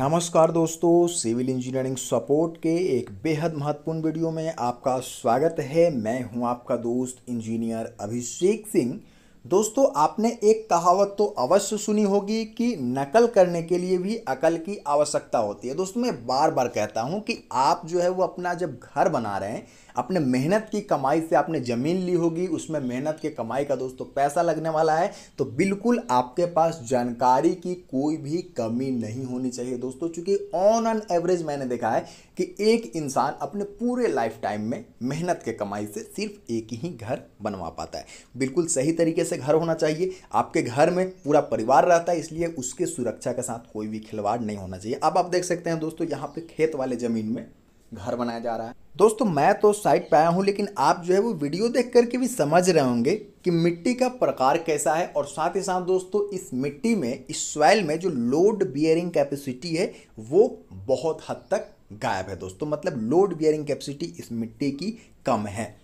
नमस्कार दोस्तों civil engineering support के एक बेहद महत्वपूर्ण वीडियो में आपका स्वागत है मैं हूं आपका दोस्त इंजीनियर अभिषेक सिंह दोस्तों आपने एक कहावत तो अवश्य सुनी होगी कि नकल करने के लिए भी अकल की आवश्यकता होती है दोस्तों मैं बार बार कहता हूं कि आप जो है वो अपना जब घर बना रहे हैं अपने मेहनत की कमाई से आपने ज़मीन ली होगी उसमें मेहनत के कमाई का दोस्तों पैसा लगने वाला है तो बिल्कुल आपके पास जानकारी की कोई भी कमी नहीं होनी चाहिए दोस्तों चूँकि ऑन एन एवरेज मैंने देखा है कि एक इंसान अपने पूरे लाइफ टाइम में मेहनत के कमाई से सिर्फ एक ही घर बनवा पाता है बिल्कुल सही तरीके से घर होना चाहिए आपके घर में पूरा परिवार रहता है इसलिए उसके सुरक्षा के साथ कोई भी खिलवाड़ नहीं होना चाहिए अब आप देख सकते हैं दोस्तों यहाँ पे खेत वाले ज़मीन में घर बनाया जा रहा है दोस्तों मैं तो साइट पे आया हूँ लेकिन आप जो है वो वीडियो देख करके भी समझ रहे होंगे कि मिट्टी का प्रकार कैसा है और साथ ही साथ दोस्तों इस मिट्टी में इस सॉइल में जो लोड बियरिंग कैपेसिटी है वो बहुत हद तक गायब है दोस्तों मतलब लोड बियरिंग कैपेसिटी इस मिट्टी की कम है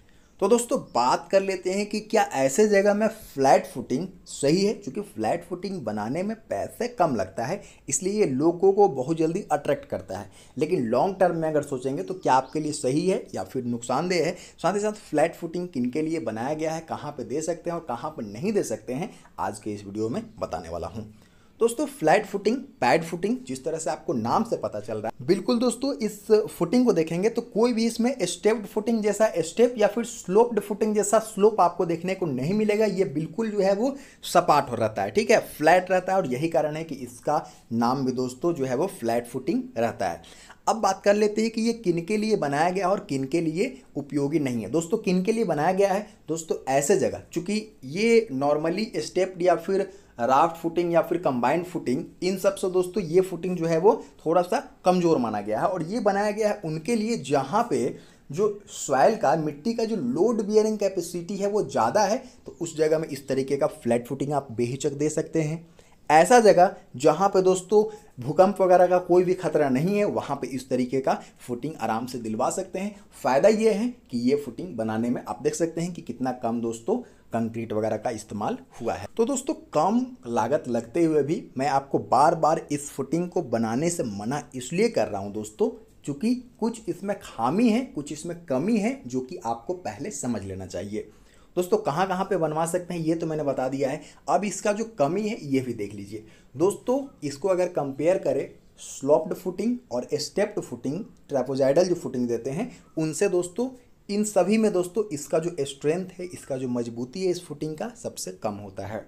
तो दोस्तों बात कर लेते हैं कि क्या ऐसे जगह में फ्लैट फुटिंग सही है क्योंकि फ्लैट फुटिंग बनाने में पैसे कम लगता है इसलिए ये लोगों को बहुत जल्दी अट्रैक्ट करता है लेकिन लॉन्ग टर्म में अगर सोचेंगे तो क्या आपके लिए सही है या फिर नुकसानदेह है साथ ही साथ फ्लैट फुटिंग किन के लिए बनाया गया है कहाँ पर दे सकते हैं और कहाँ पर नहीं दे सकते हैं आज के इस वीडियो में बताने वाला हूँ दोस्तों फ्लैट फुटिंग पैड फुटिंग जिस तरह से आपको नाम से पता चल रहा है बिल्कुल दोस्तों इस फुटिंग को देखेंगे तो कोई भी इसमें स्टेप्ड फुटिंग जैसा स्टेप या फिर स्लोप्ड फुटिंग जैसा स्लोप आपको देखने को नहीं मिलेगा ये बिल्कुल जो है वो सपाट हो रहता है ठीक है फ्लैट रहता है और यही कारण है कि इसका नाम भी दोस्तों जो है वो फ्लैट फुटिंग रहता है अब बात कर लेते हैं कि ये किन के लिए बनाया गया और किन के लिए उपयोगी नहीं है दोस्तों किन के लिए बनाया गया है दोस्तों ऐसे जगह चूंकि ये नॉर्मली स्टेप्ड या फिर राफ्ट फुटिंग या फिर कंबाइंड फुटिंग इन सब से दोस्तों ये फुटिंग जो है वो थोड़ा सा कमज़ोर माना गया है और ये बनाया गया है उनके लिए जहाँ पे जो सॉयल का मिट्टी का जो लोड बियरिंग कैपेसिटी है वो ज़्यादा है तो उस जगह में इस तरीके का फ्लैट फुटिंग आप बेहिचक दे सकते हैं ऐसा जगह जहाँ पे दोस्तों भूकंप वगैरह का कोई भी खतरा नहीं है वहाँ पे इस तरीके का फुटिंग आराम से दिलवा सकते हैं फ़ायदा ये है कि ये फुटिंग बनाने में आप देख सकते हैं कि कितना कम दोस्तों कंक्रीट वगैरह का इस्तेमाल हुआ है तो दोस्तों कम लागत लगते हुए भी मैं आपको बार बार इस फुटिंग को बनाने से मना इसलिए कर रहा हूँ दोस्तों चूँकि कुछ इसमें खामी है कुछ इसमें कमी है जो कि आपको पहले समझ लेना चाहिए दोस्तों कहाँ कहाँ पे बनवा सकते हैं ये तो मैंने बता दिया है अब इसका जो कमी है ये भी देख लीजिए दोस्तों इसको अगर कंपेयर करें स्लॉप्ड फुटिंग और स्टेप्ड फुटिंग ट्रेपोजाइडल जो फुटिंग देते हैं उनसे दोस्तों इन सभी में दोस्तों इसका जो स्ट्रेंथ है इसका जो मजबूती है इस फुटिंग का सबसे कम होता है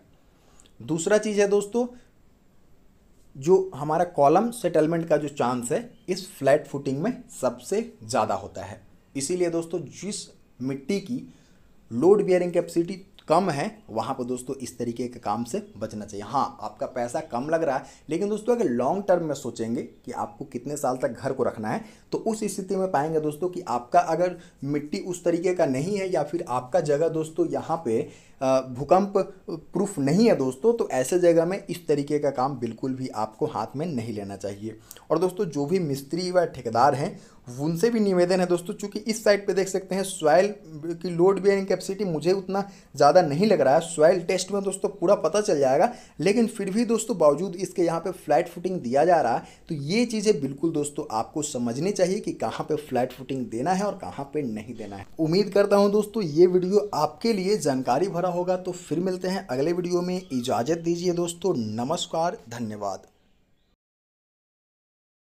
दूसरा चीज़ है दोस्तों जो हमारा कॉलम सेटलमेंट का जो चांस है इस फ्लैट फुटिंग में सबसे ज़्यादा होता है इसीलिए दोस्तों जिस मिट्टी की लोड बियरिंग कैपेसिटी कम है वहाँ पर दोस्तों इस तरीके के काम से बचना चाहिए हाँ आपका पैसा कम लग रहा है लेकिन दोस्तों अगर लॉन्ग टर्म में सोचेंगे कि आपको कितने साल तक घर को रखना है तो उस स्थिति में पाएंगे दोस्तों कि आपका अगर मिट्टी उस तरीके का नहीं है या फिर आपका जगह दोस्तों यहाँ पे भूकंप प्रूफ नहीं है दोस्तों तो ऐसे जगह में इस तरीके का काम बिल्कुल भी आपको हाथ में नहीं लेना चाहिए और दोस्तों जो भी मिस्त्री व ठेकेदार हैं उनसे भी निवेदन है दोस्तों चूंकि इस साइड पे देख सकते हैं सॉइल की लोड बियरिंग कैपेसिटी मुझे उतना ज़्यादा नहीं लग रहा है सॉइल टेस्ट में दोस्तों पूरा पता चल जाएगा लेकिन फिर भी दोस्तों बावजूद इसके यहाँ पे फ्लैट फुटिंग दिया जा रहा है तो ये चीज़ें बिल्कुल दोस्तों आपको समझनी चाहिए कि कहाँ पर फ्लैट फुटिंग देना है और कहाँ पर नहीं देना है उम्मीद करता हूँ दोस्तों ये वीडियो आपके लिए जानकारी भरा होगा तो फिर मिलते हैं अगले वीडियो में इजाज़त दीजिए दोस्तों नमस्कार धन्यवाद